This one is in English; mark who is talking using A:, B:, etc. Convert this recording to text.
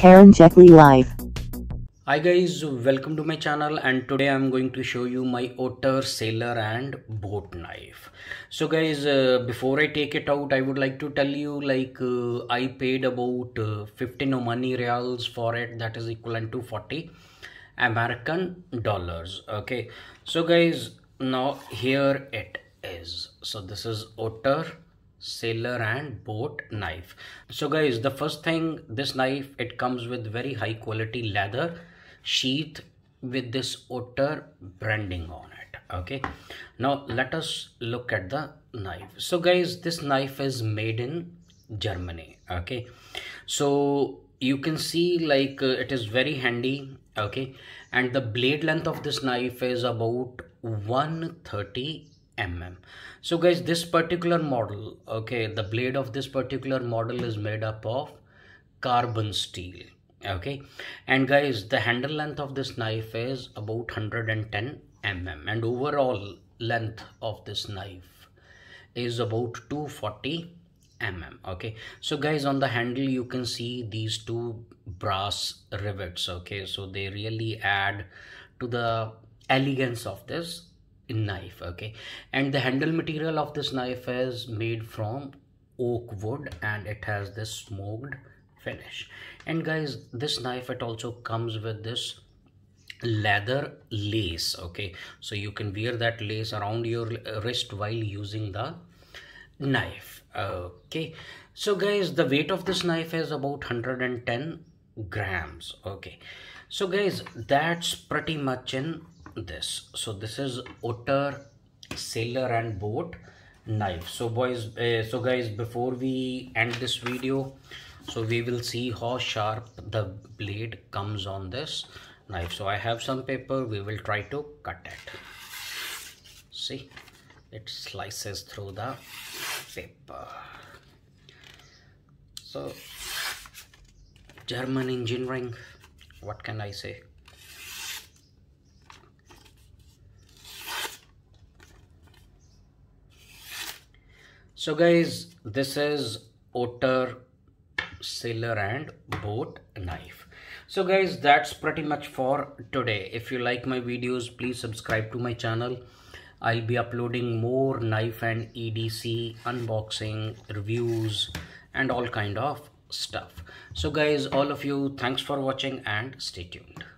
A: Karen Checkley live. Hi guys, welcome to my channel and today I'm going to show you my otter, sailor and boat knife. So guys, uh, before I take it out, I would like to tell you like uh, I paid about uh, 15 money reals for it that is equivalent to 40 American dollars. Okay, so guys, now here it is. So this is otter sailor and boat knife so guys the first thing this knife it comes with very high quality leather sheath with this otter branding on it okay now let us look at the knife so guys this knife is made in germany okay so you can see like uh, it is very handy okay and the blade length of this knife is about 130 mm so guys this particular model okay the blade of this particular model is made up of carbon steel okay and guys the handle length of this knife is about 110 mm and overall length of this knife is about 240 mm okay so guys on the handle you can see these two brass rivets okay so they really add to the elegance of this knife okay and the handle material of this knife is made from oak wood and it has this smoked finish and guys this knife it also comes with this leather lace okay so you can wear that lace around your wrist while using the knife okay so guys the weight of this knife is about 110 grams okay so guys that's pretty much in this so this is otter sailor and boat knife so boys uh, so guys before we end this video so we will see how sharp the blade comes on this knife so i have some paper we will try to cut it see it slices through the paper so german engineering what can i say so guys this is otter Sailor and boat knife so guys that's pretty much for today if you like my videos please subscribe to my channel i'll be uploading more knife and edc unboxing reviews and all kind of stuff so guys all of you thanks for watching and stay tuned